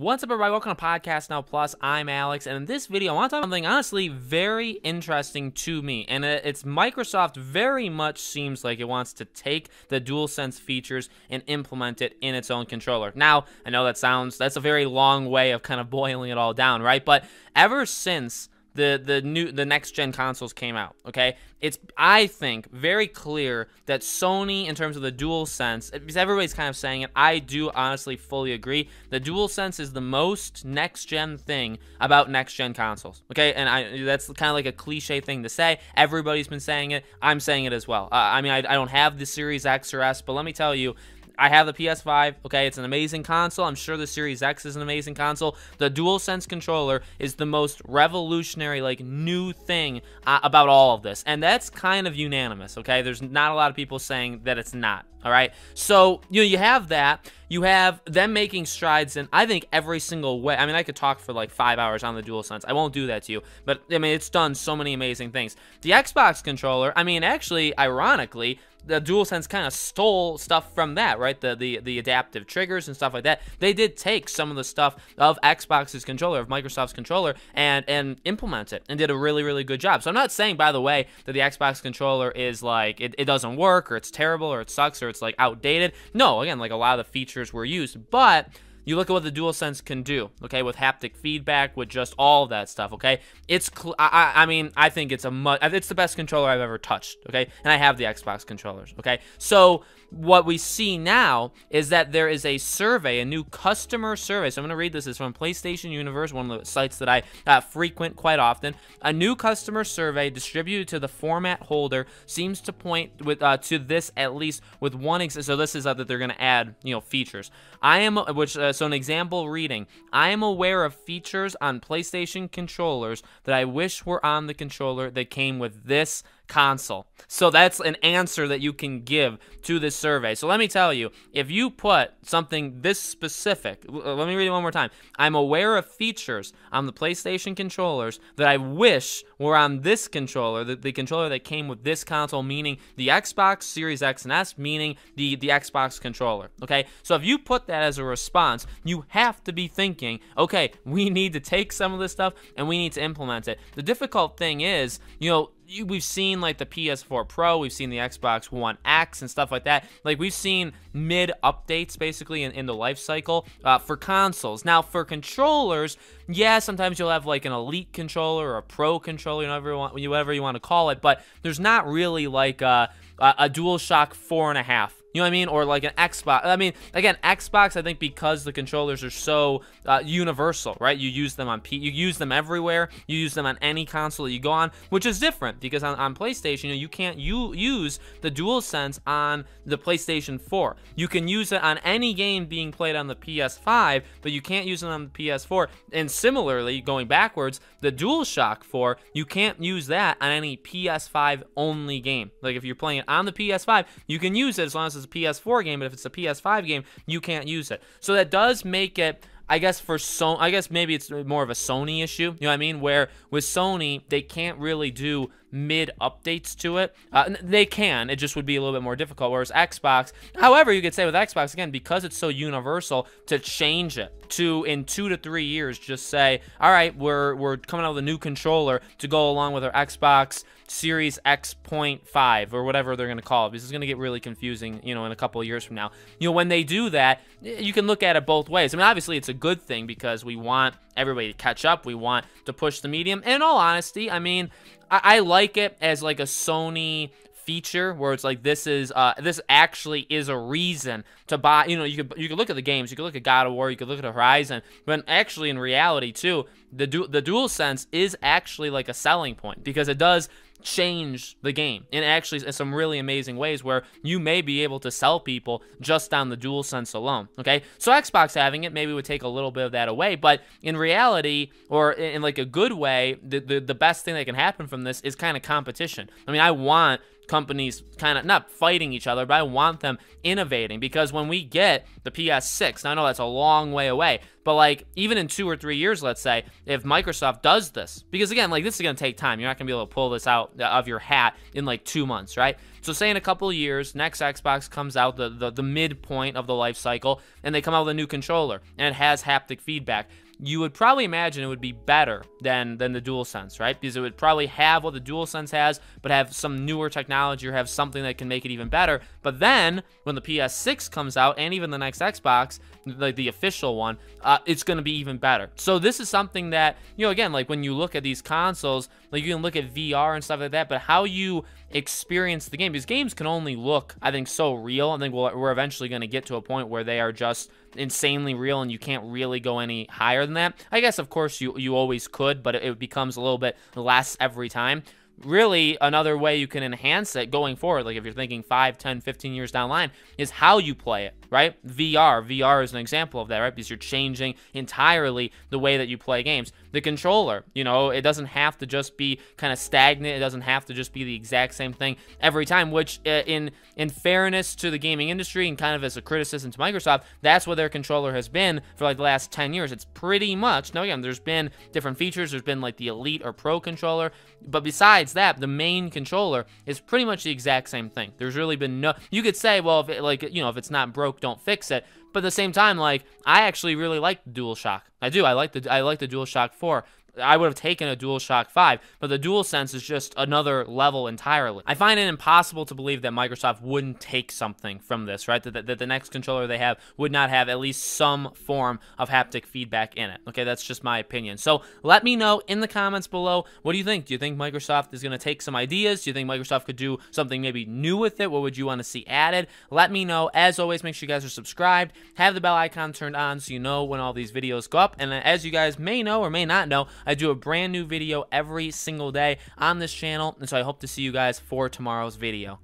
What's up, everybody? Welcome to Podcast Now Plus. I'm Alex, and in this video, I want to talk about something honestly very interesting to me. And it's Microsoft very much seems like it wants to take the DualSense features and implement it in its own controller. Now, I know that sounds that's a very long way of kind of boiling it all down, right? But ever since the the new the next gen consoles came out. Okay, it's I think very clear that Sony, in terms of the Dual Sense, because everybody's kind of saying it, I do honestly fully agree. The Dual Sense is the most next gen thing about next gen consoles. Okay, and I that's kind of like a cliche thing to say. Everybody's been saying it. I'm saying it as well. Uh, I mean, I, I don't have the Series X or S, but let me tell you I have the PS5. Okay, it's an amazing console. I'm sure the Series X is an amazing console. The DualSense controller is the most revolutionary, like, new thing uh, about all of this. And that's kind of unanimous, okay? There's not a lot of people saying that it's not, all right? So, you know, you have that. You have them making strides in, I think, every single way. I mean, I could talk for like five hours on the DualSense. I won't do that to you. But, I mean, it's done so many amazing things. The Xbox controller, I mean, actually, ironically, the DualSense kind of stole stuff from that, right? The, the the adaptive triggers and stuff like that. They did take some of the stuff of Xbox's controller, of Microsoft's controller, and and implement it and did a really really good job. So I'm not saying, by the way, that the Xbox controller is like it, it doesn't work or it's terrible or it sucks or it's like outdated. No, again, like a lot of the features were used, but you look at what the DualSense can do, okay, with haptic feedback, with just all that stuff, okay? It's, I, I mean, I think it's a much, it's the best controller I've ever touched, okay? And I have the Xbox controllers, okay? So, what we see now is that there is a survey, a new customer survey. So I'm going to read this. It's from PlayStation Universe, one of the sites that I uh, frequent quite often. A new customer survey distributed to the format holder seems to point with uh, to this at least with one. Ex- so this is uh, that they're going to add you know features. I am uh, which uh, so an example reading, I am aware of features on PlayStation controllers that I wish were on the controller that came with this console. So that's an answer that you can give to this survey. So let me tell you, if you put something this specific, uh, let me read it one more time. I'm aware of features on the PlayStation controllers that I wish were on this controller, the, the controller that came with this console, meaning the Xbox Series X and S, meaning the, the Xbox controller, okay? So if you put that as a response, you have to be thinking, okay, we need to take some of this stuff and we need to implement it. The difficult thing is, you know, we've seen like the PS4 Pro, we've seen the Xbox One X and stuff like that. Like we've seen mid updates basically in, in the life cycle uh, for consoles. Now for controllers, yeah, sometimes you'll have like an elite controller or a pro controller, whatever you want, whatever you want to call it. But there's not really like uh, a, a DualShock four and a half you know what I mean? Or like an Xbox. I mean, again, Xbox. I think because the controllers are so uh, universal, right? You use them on P. You use them everywhere. You use them on any console that you go on, which is different because on, on PlayStation, you, know, you can't you use the Dual Sense on the PlayStation 4. You can use it on any game being played on the PS5, but you can't use it on the PS4. And similarly, going backwards, the DualShock 4, you can't use that on any PS5 only game. Like if you're playing it on the PS5, you can use it as long as is a PS4 game, but if it's a PS5 game, you can't use it. So that does make it I guess for so I guess maybe it's more of a Sony issue. You know what I mean? Where with Sony, they can't really do mid updates to it. Uh, they can. It just would be a little bit more difficult. Whereas Xbox, however, you could say with Xbox again because it's so universal to change it to in two to three years, just say, all right, we're we're coming out with a new controller to go along with our Xbox Series X.5 or whatever they're going to call it. This is going to get really confusing, you know, in a couple of years from now. You know, when they do that, you can look at it both ways. I mean, obviously, it's a good thing because we want everybody to catch up. We want to push the medium. And in all honesty, I mean, I, I like it as like a Sony feature where it's like this is uh, this actually is a reason to buy you know you could you could look at the games you could look at God of War you could look at Horizon but actually in reality too the du- the dual sense is actually like a selling point because it does change the game in actually in some really amazing ways where you may be able to sell people just on the dual sense alone okay so xbox having it maybe would take a little bit of that away but in reality or in like a good way the, the, the best thing that can happen from this is kind of competition i mean i want companies kind of not fighting each other, but I want them innovating because when we get the PS6, now I know that's a long way away, but like even in two or three years, let's say, if Microsoft does this, because again, like this is going to take time. You're not going to be able to pull this out uh, of your hat in like two months, right? So say in a couple years, next Xbox comes out the, the, the midpoint of the life cycle and they come out with a new controller and it has haptic feedback you would probably imagine it would be better than than the DualSense, right? Because it would probably have what the DualSense has, but have some newer technology or have something that can make it even better. But then when the PS6 comes out and even the next Xbox, like the official one, uh, it's going to be even better. So this is something that you know again, like when you look at these consoles, like you can look at VR and stuff like that, but how you experience the game because games can only look, I think, so real. I think we'll, we're eventually going to get to a point where they are just insanely real and you can't really go any higher than that. I guess, of course, you, you always could, but it, it becomes a little bit less every time really another way you can enhance it going forward like if you're thinking 5 10 15 years down line is how you play it right vr vr is an example of that right because you're changing entirely the way that you play games the controller you know it doesn't have to just be kind of stagnant it doesn't have to just be the exact same thing every time which uh, in in fairness to the gaming industry and kind of as a criticism to microsoft that's what their controller has been for like the last 10 years it's pretty much no again there's been different features there's been like the elite or pro controller but besides besides that, the main controller is pretty much the exact same thing. There's really been no. You could say, well, if it, like you know, if it's not broke, don't fix it. But at the same time, like I actually really like DualShock. I do. I like the I like the DualShock 4 I would have taken a DualShock 5, but the DualSense is just another level entirely. I find it impossible to believe that Microsoft wouldn't take something from this, right? That, that, that, the next controller they have would not have at least some form of haptic feedback in it. Okay, that's just my opinion. So let me know in the comments below, what do you think? Do you think Microsoft is going to take some ideas? Do you think Microsoft could do something maybe new with it? What would you want to see added? Let me know. As always, make sure you guys are subscribed, have the bell icon turned on so you know when all these videos go up. And as you guys may know or may not know, I do a brand new video every single day on this channel, and so I hope to see you guys for tomorrow's video.